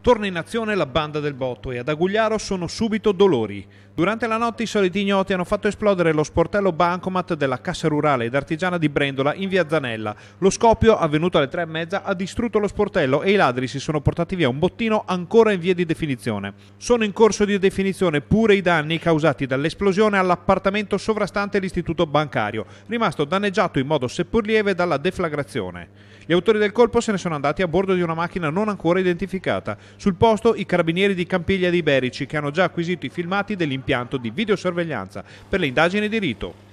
Torna in azione la banda del botto e ad Agugliaro sono subito dolori. Durante la notte i soliti ignoti hanno fatto esplodere lo sportello bancomat della Cassa Rurale ed Artigiana di Brendola in via Zanella. Lo scoppio, avvenuto alle tre e mezza, ha distrutto lo sportello e i ladri si sono portati via un bottino ancora in via di definizione. Sono in corso di definizione pure i danni causati dall'esplosione all'appartamento sovrastante l'istituto bancario, rimasto danneggiato in modo seppur lieve dalla deflagrazione. Gli autori del colpo se ne sono andati a bordo di una macchina non ancora identificata. Sul posto i carabinieri di Campiglia di Berici che hanno già acquisito i filmati dell'impianto di videosorveglianza per le indagini di rito.